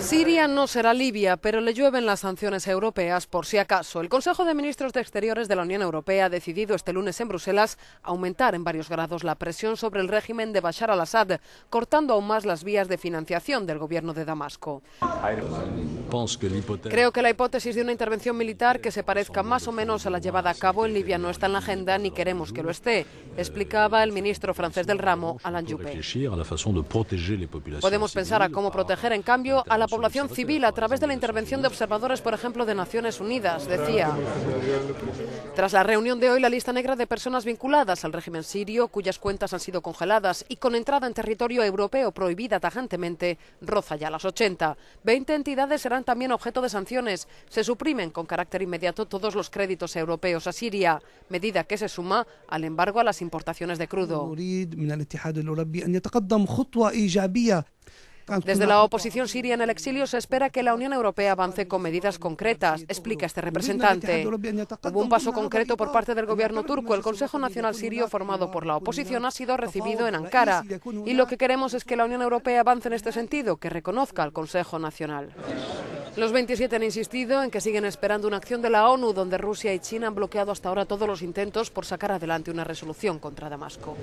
Siria no será Libia, pero le llueven las sanciones europeas por si acaso. El Consejo de Ministros de Exteriores de la Unión Europea ha decidido este lunes en Bruselas aumentar en varios grados la presión sobre el régimen de Bashar al-Assad, cortando aún más las vías de financiación del gobierno de Damasco. Creo que la hipótesis de una intervención militar que se parezca más o menos a la llevada a cabo en Libia no está en la agenda ni queremos que lo esté, explicaba el ministro francés del ramo, Alain Juppé. Podemos pensar a cómo proteger, en cambio, a la población civil a través de la intervención de observadores, por ejemplo, de Naciones Unidas, decía. Tras la reunión de hoy, la lista negra de personas vinculadas al régimen sirio, cuyas cuentas han sido congeladas y con entrada en territorio europeo prohibida tajantemente, roza ya las 80. Veinte entidades serán también objeto de sanciones. Se suprimen con carácter inmediato todos los créditos europeos a Siria, medida que se suma al embargo a las importaciones de crudo. Desde la oposición siria en el exilio se espera que la Unión Europea avance con medidas concretas, explica este representante. Hubo un paso concreto por parte del gobierno turco. El Consejo Nacional Sirio, formado por la oposición, ha sido recibido en Ankara. Y lo que queremos es que la Unión Europea avance en este sentido, que reconozca al Consejo Nacional. Los 27 han insistido en que siguen esperando una acción de la ONU, donde Rusia y China han bloqueado hasta ahora todos los intentos por sacar adelante una resolución contra Damasco.